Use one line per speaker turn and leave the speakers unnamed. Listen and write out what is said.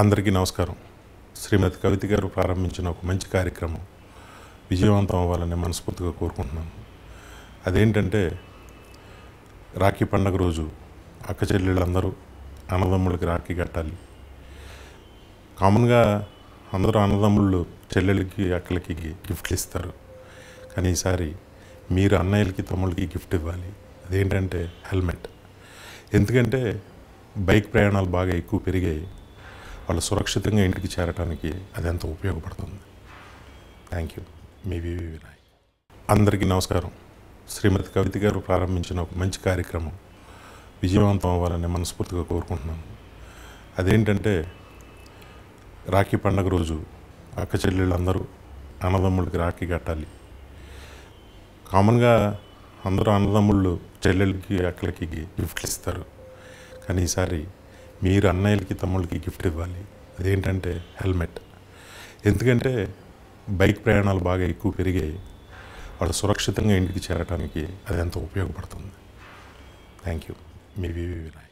అందరికీ నమస్కారం శ్రీమతి కవిత గారు ప్రారంభించిన ఒక మంచి కార్యక్రమం విజయవంతం అవ్వాలని మనస్ఫూర్తిగా కోరుకుంటున్నాను అదేంటంటే రాఖీ పండగ రోజు అక్క చెల్లెళ్ళందరూ అన్నదమ్ముళ్ళకి రాఖీ కట్టాలి కామన్గా అందరూ అన్నదమ్ముళ్ళు చెల్లెళ్ళకి అక్కలకి గిఫ్ట్లు ఇస్తారు కానీ ఈసారి మీరు అన్నయ్యలకి తమ్ముళ్ళకి గిఫ్ట్ ఇవ్వాలి అదేంటంటే హెల్మెట్ ఎందుకంటే బైక్ ప్రయాణాలు బాగా ఎక్కువ పెరిగాయి వాళ్ళు సురక్షితంగా ఇంటికి చేరడానికి అది ఎంతో ఉపయోగపడుతుంది థ్యాంక్ యూ మీ వివి వినాయ్ అందరికీ నమస్కారం శ్రీమతి కవిత గారు ప్రారంభించిన ఒక మంచి కార్యక్రమం విజయవంతం అవ్వాలని మనస్ఫూర్తిగా కోరుకుంటున్నాను అదేంటంటే రాఖీ పండగ రోజు అక్క చెల్లెళ్ళందరూ అన్నదమ్ముళ్ళకి రాఖీ కట్టాలి కామన్గా అందరూ అన్నదమ్ముళ్ళు చెల్లెళ్ళకి అక్కలకి గిఫ్ట్లు ఇస్తారు కానీ ఈసారి మీరు అన్నయ్యలకి తమ్ముళ్ళకి గిఫ్ట్ ఇవ్వాలి అదేంటంటే హెల్మెట్ ఎందుకంటే బైక్ ప్రయాణాలు బాగా ఎక్కువ పెరిగాయి వాళ్ళు సురక్షితంగా ఇంటికి చేరడానికి అది ఎంతో ఉపయోగపడుతుంది థ్యాంక్ యూ మీ వివి వినాయ్